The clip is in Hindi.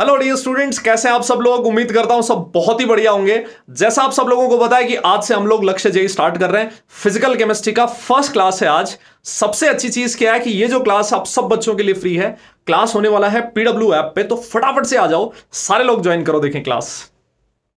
हेलो डियर स्टूडेंट्स कैसे आप सब लोग उम्मीद करता हूं सब बहुत ही बढ़िया होंगे जैसा आप सब लोगों को पता है कि आज से हम लोग लक्ष्य जय स्टार्ट कर रहे हैं फिजिकल केमिस्ट्री का फर्स्ट क्लास है आज सबसे अच्छी चीज क्या है कि ये जो क्लास आप सब बच्चों के लिए फ्री है क्लास होने वाला है पीडब्ल्यू ऐप पे तो फटाफट से आ जाओ सारे लोग ज्वाइन करो देखें क्लास